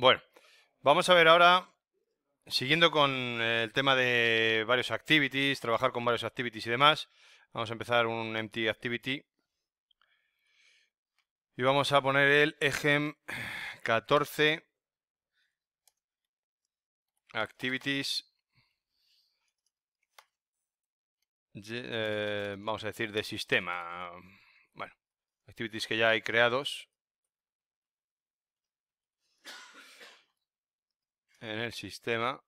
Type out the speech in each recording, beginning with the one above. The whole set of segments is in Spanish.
Bueno, vamos a ver ahora, siguiendo con el tema de varios activities, trabajar con varios activities y demás, vamos a empezar un empty activity y vamos a poner el ejem 14 activities eh, vamos a decir de sistema bueno activities que ya hay creados en el sistema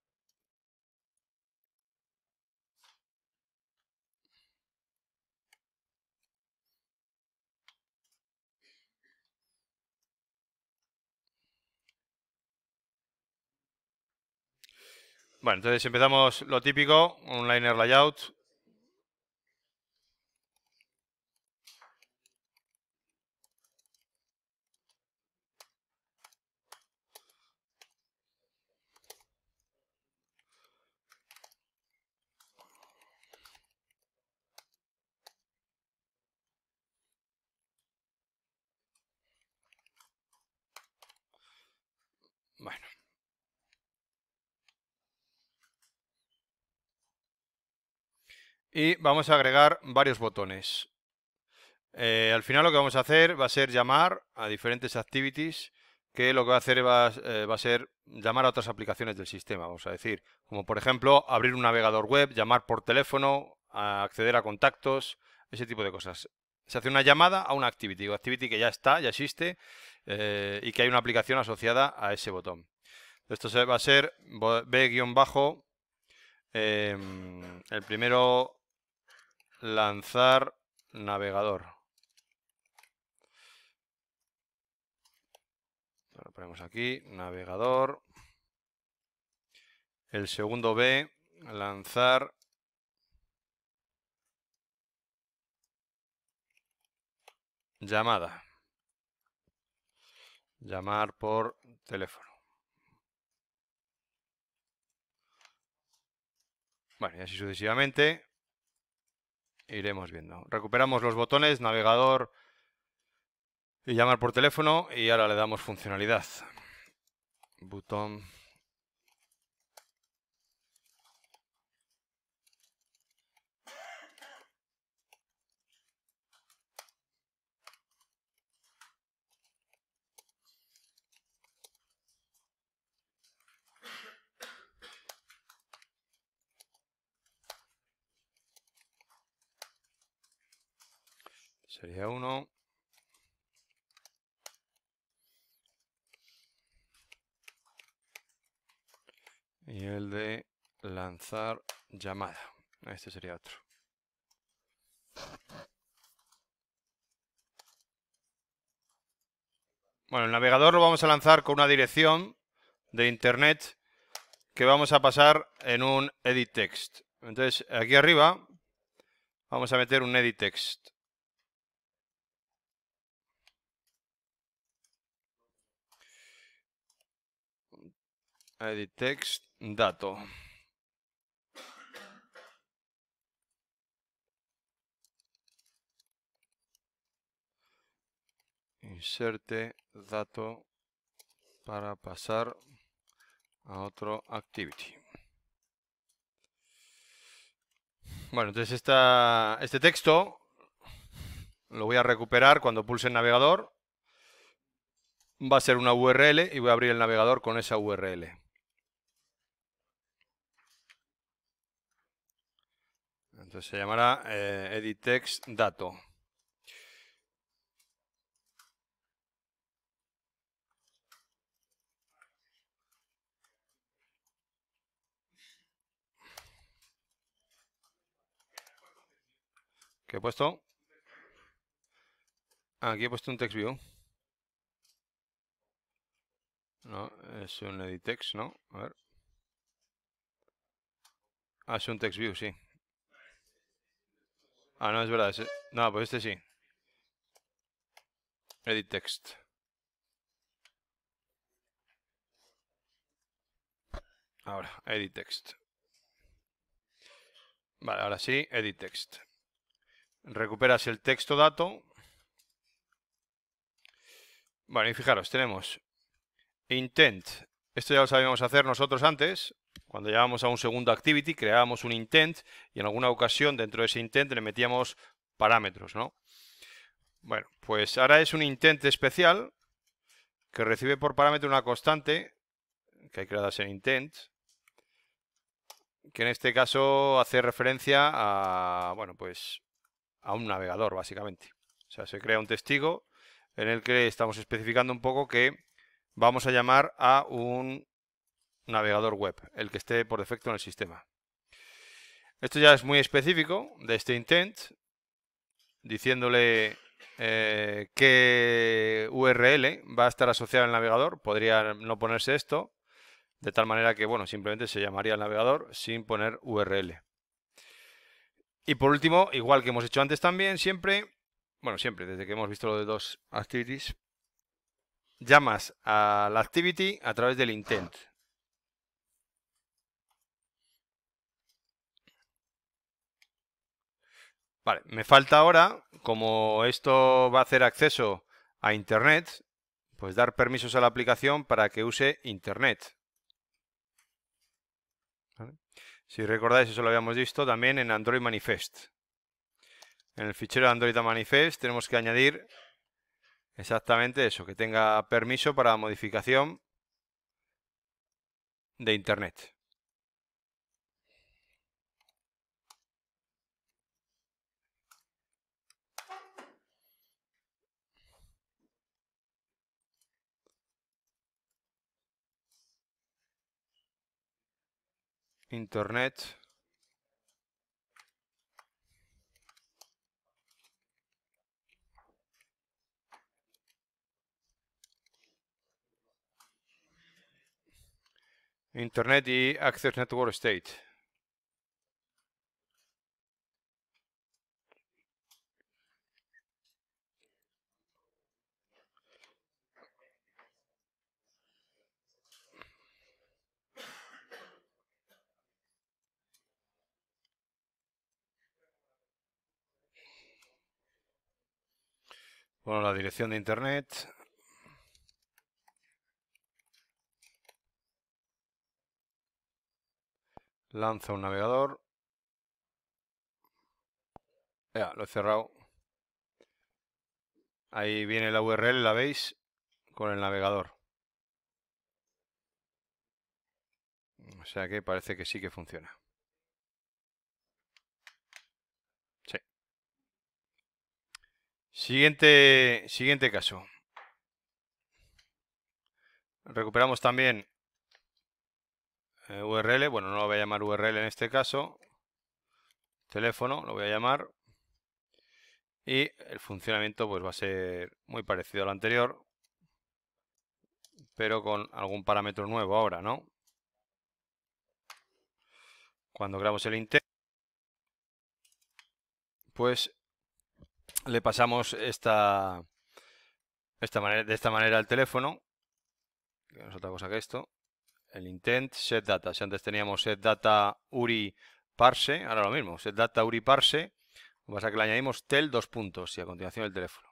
Bueno, entonces empezamos lo típico, un liner layout, y vamos a agregar varios botones. Eh, al final lo que vamos a hacer va a ser llamar a diferentes activities que lo que va a hacer eh, va, a ser llamar a otras aplicaciones del sistema, vamos a decir, como por ejemplo abrir un navegador web, llamar por teléfono, acceder a contactos, ese tipo de cosas. Se hace una llamada a una activity, o activity que ya está, ya existe eh, y que hay una aplicación asociada a ese botón. Esto va a ser B-bajo. Em, el primero lanzar navegador. Lo ponemos aquí, navegador. El segundo B, lanzar llamada. Llamar por teléfono. Bueno, y así sucesivamente iremos viendo. Recuperamos los botones, navegador y llamar por teléfono y ahora le damos funcionalidad. Botón Sería uno. Y el de lanzar llamada. Este sería otro. Bueno, el navegador lo vamos a lanzar con una dirección de internet que vamos a pasar en un edit text. Entonces, aquí arriba vamos a meter un edit text. Edit text, dato. Inserte dato para pasar a otro activity. Bueno, entonces este texto lo voy a recuperar cuando pulse el navegador. Va a ser una URL y voy a abrir el navegador con esa URL. Entonces se llamará eh, dato. ¿Qué he puesto? Ah, aquí he puesto un text view. No, es un EditText, ¿no? A ver. Ah, es un text view, sí. Ah, no, es verdad. No, pues este sí. Edit text. Ahora, edit text. Vale, ahora sí, edit text. Recuperas el texto dato. Bueno, y fijaros, tenemos intent. Esto ya lo sabíamos hacer nosotros antes. Cuando llamamos a un segundo activity, creábamos un intent y en alguna ocasión dentro de ese intent le metíamos parámetros, ¿no? Bueno, pues ahora es un intent especial que recibe por parámetro una constante que hay creadas en intent, que en este caso hace referencia a, bueno, pues a un navegador, básicamente. O sea, se crea un testigo en el que estamos especificando un poco que vamos a llamar a un navegador web, el que esté por defecto en el sistema. Esto ya es muy específico de este intent, diciéndole eh, qué URL va a estar asociado al navegador. Podría no ponerse esto, de tal manera que bueno, simplemente se llamaría el navegador sin poner URL. Y por último, igual que hemos hecho antes también, siempre, bueno, siempre, desde que hemos visto lo de dos activities, llamas al activity a través del intent. me falta ahora, como esto va a hacer acceso a Internet, pues dar permisos a la aplicación para que use Internet. Si recordáis, eso lo habíamos visto también en Android Manifest. En el fichero Android Manifest tenemos que añadir exactamente eso, que tenga permiso para modificación de Internet. internet internet e access network state la dirección de internet. Lanza un navegador. Ya, lo he cerrado. Ahí viene la URL, la veis, con el navegador. O sea que parece que sí que funciona. Siguiente, siguiente caso. Recuperamos también eh, URL. Bueno, no lo voy a llamar URL en este caso. Teléfono, lo voy a llamar. Y el funcionamiento pues va a ser muy parecido al anterior. Pero con algún parámetro nuevo ahora, ¿no? Cuando grabamos el intento. pues le pasamos esta, esta manera, de esta manera el teléfono, que no es otra cosa que esto, el intent set data. Si antes teníamos set data URI parse, ahora lo mismo, set data URI parse, pasa que le añadimos tel dos puntos y a continuación el teléfono.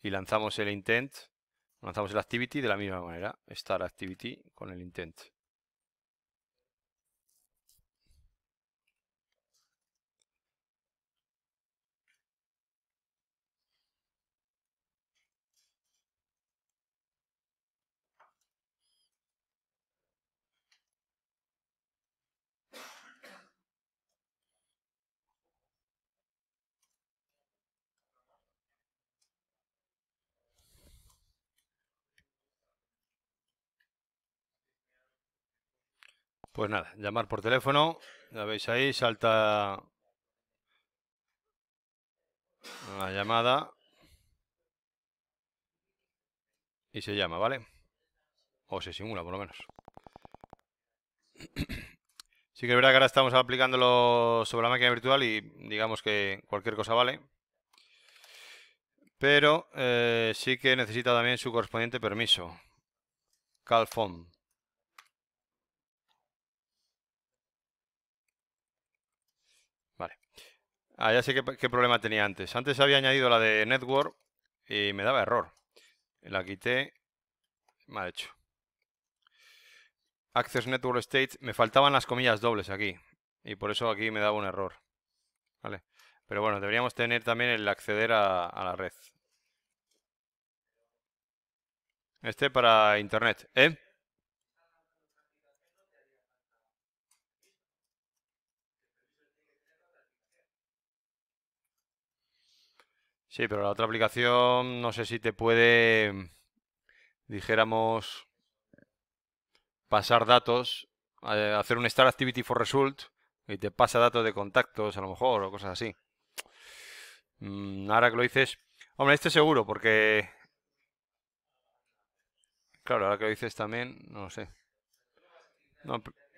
Y lanzamos el intent, lanzamos el activity de la misma manera, start activity con el intent. Pues nada, llamar por teléfono. Ya veis ahí, salta la llamada. Y se llama, ¿vale? O se simula, por lo menos. Sí que es verdad que ahora estamos aplicándolo sobre la máquina virtual y digamos que cualquier cosa vale. Pero eh, sí que necesita también su correspondiente permiso. Calfon. Ah, ya sé qué, problema tenía antes. Antes había añadido la de network y me daba error. La quité. Mal hecho. Access Network State. Me faltaban las comillas dobles aquí. Y por eso aquí me daba un error. Vale. Pero bueno, deberíamos tener también el acceder a, a la red. Este para internet. ¿Eh? Sí, pero la otra aplicación no sé si te puede, dijéramos, pasar datos, eh, hacer un Star Activity for Result y te pasa datos de contactos a lo mejor o cosas así. Mm, ahora que lo dices, hombre, este seguro porque... Claro, ahora que lo dices también, no lo sé.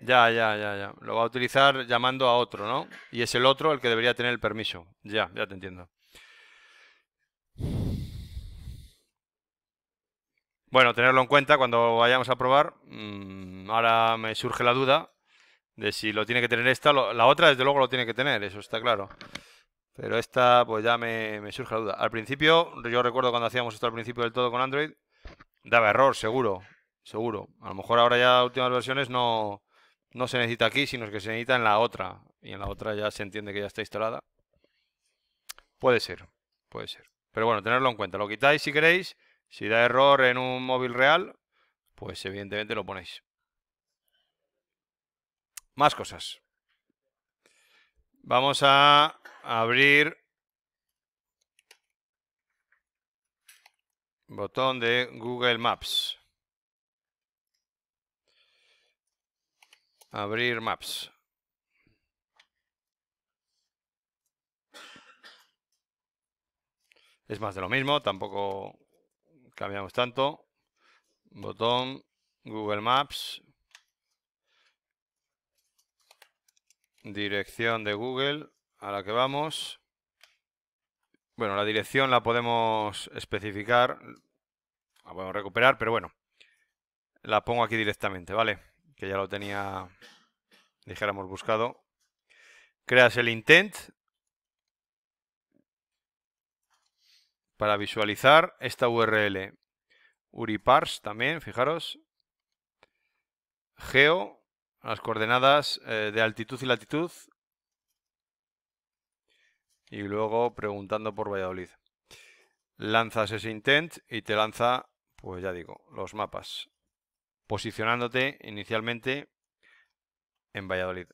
ya, ya, ya, ya. Lo va a utilizar llamando a otro, ¿no? Y es el otro el que debería tener el permiso. Ya, ya te entiendo. Bueno, tenerlo en cuenta cuando vayamos a probar. Mm, ahora me surge la duda de si lo tiene que tener esta. la otra, desde luego, lo tiene que tener, eso está claro. Pero esta, pues ya me, me, surge la duda. Al principio, yo recuerdo cuando hacíamos esto al principio del todo con Android, daba error, seguro. Seguro. A lo mejor ahora ya últimas versiones no, no se necesita aquí, sino que se necesita en la otra. Y en la otra ya se entiende que ya está instalada. Puede ser, puede ser. Pero bueno, tenerlo en cuenta. Lo quitáis si queréis si da error en un móvil real, pues evidentemente lo ponéis. Más cosas. Vamos a abrir botón de Google Maps. Abrir Maps. Es más de lo mismo, tampoco cambiamos tanto, botón, Google Maps, dirección de Google a la que vamos. Bueno, la dirección la podemos especificar, la podemos recuperar, pero bueno, la pongo aquí directamente, ¿vale? Que ya lo tenía, dijéramos, buscado. Creas el intent, para visualizar esta URL. Uripars también, fijaros. Geo, las coordenadas eh, de altitud y latitud. Y luego preguntando por Valladolid. Lanzas ese intent y te lanza, pues ya digo, los mapas. Posicionándote inicialmente en Valladolid.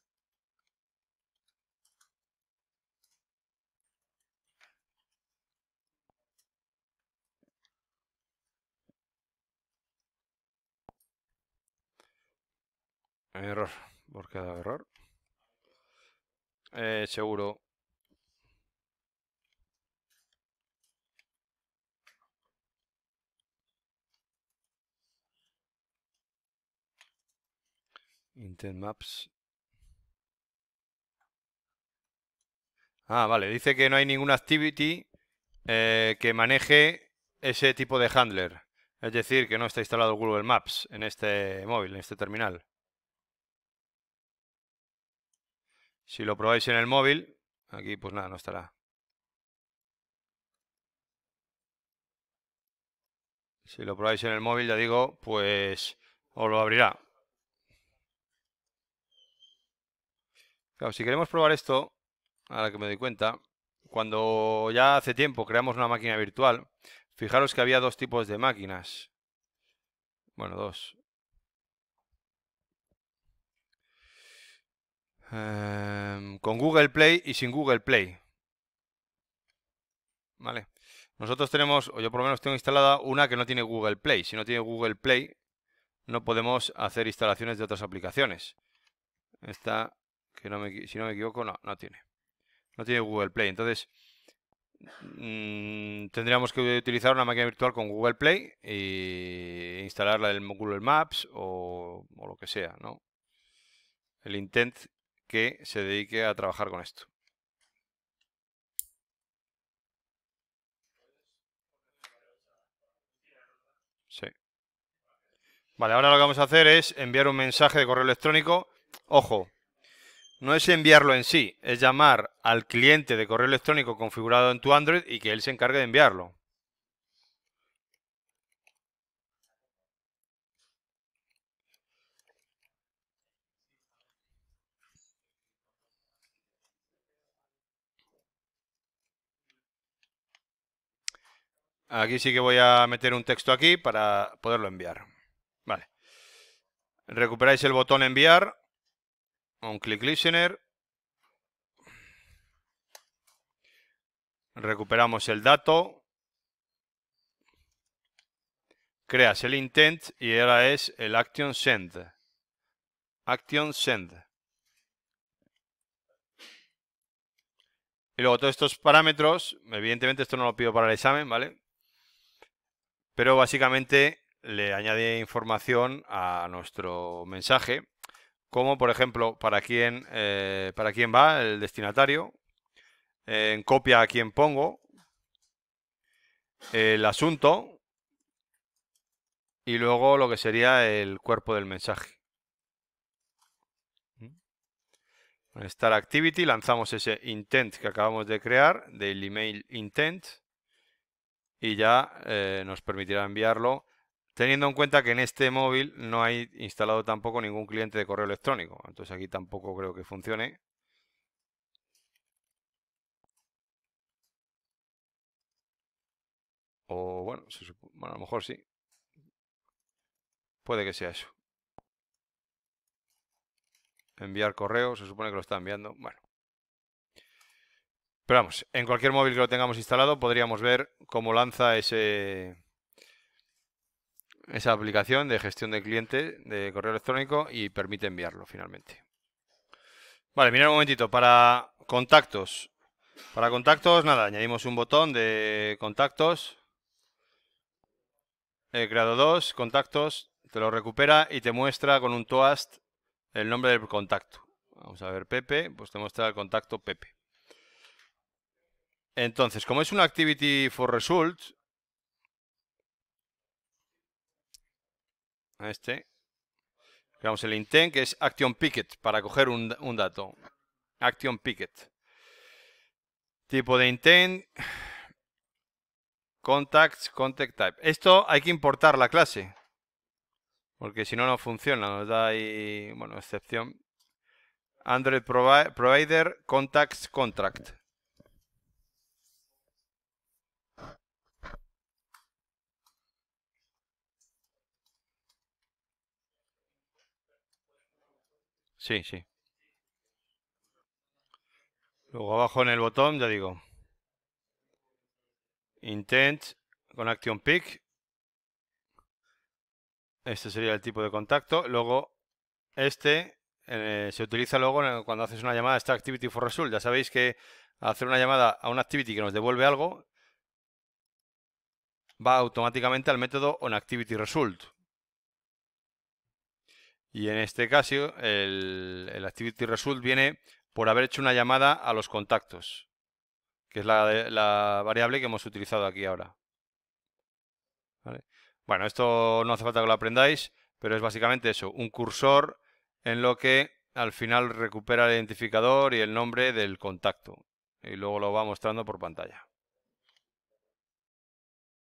Error, porque ha dado error. Eh, seguro. Intent Maps. Ah, vale. Dice que no hay ninguna activity eh, que maneje ese tipo de handler. Es decir, que no está instalado Google Maps en este móvil, en este terminal. Si lo probáis en el móvil, aquí pues nada, no estará. Si lo probáis en el móvil, ya digo, pues os lo abrirá. Claro, si queremos probar esto, ahora que me doy cuenta, cuando ya hace tiempo creamos una máquina virtual, fijaros que había dos tipos de máquinas. Bueno, dos. Em, con Google Play y sin Google Play. Vale. Nosotros tenemos, o yo por lo menos tengo instalada una que no tiene Google Play. Si no tiene Google Play, no podemos hacer instalaciones de otras aplicaciones. Esta, que si no me equivoco, no, no tiene. No tiene Google Play. Entonces, mm, tendríamos que utilizar una máquina virtual con Google Play e instalarla en Google Maps o, lo que sea, El intent que se dedique a trabajar con esto. Sí. Vale, ahora lo que vamos a hacer es enviar un mensaje de correo electrónico. Ojo, no es enviarlo en sí, es llamar al cliente de correo electrónico configurado en tu Android y que él se encargue de enviarlo. Aquí sí que voy a meter un texto aquí para poderlo enviar. Vale. Recuperáis el botón enviar. Un click listener. Recuperamos el dato. Creas el intent y ahora es el action send. Action send. Y luego todos estos parámetros, evidentemente esto no lo pido para el examen, ¿vale? Pero básicamente le añade información a nuestro mensaje, como por ejemplo para quién, eh, para quién va el destinatario, en copia a quién pongo, el asunto y luego lo que sería el cuerpo del mensaje. En ¿Mm? Activity lanzamos ese intent que acabamos de crear, del email intent y ya eh, nos permitirá enviarlo, teniendo en cuenta que en este móvil no hay instalado tampoco ningún cliente de correo electrónico. Entonces aquí tampoco creo que funcione. O bueno, bueno a lo mejor sí. Puede que sea eso. Enviar correo, se supone que lo está enviando. Bueno. Pero vamos, en cualquier móvil que lo tengamos instalado podríamos ver cómo lanza ese esa aplicación de gestión de cliente de correo electrónico y permite enviarlo finalmente. Vale, mirad un momentito, para contactos. Para contactos, nada, añadimos un botón de contactos. He creado dos contactos, te lo recupera y te muestra con un toast el nombre del contacto. Vamos a ver Pepe, pues te muestra el contacto Pepe. Entonces, como es una activity for results, este, creamos el intent que es action picket para coger un, dato. Action picket. Tipo de intent, contacts, contact type. Esto hay que importar la clase. Porque si no, no funciona. Nos da ahí, bueno, excepción. Android Provider Contacts Contract. Sí, sí. Luego abajo en el botón, ya digo. Intent con action pick. Este sería el tipo de contacto. Luego este eh, se utiliza luego cuando haces una llamada esta activity for result. Ya sabéis que hacer una llamada a una activity que nos devuelve algo va automáticamente al método result. Y en este caso, el, activity result viene por haber hecho una llamada a los contactos, que es la, variable que hemos utilizado aquí ahora. Bueno, esto no hace falta que lo aprendáis, pero es básicamente eso, un cursor en lo que al final recupera el identificador y el nombre del contacto. Y luego lo va mostrando por pantalla.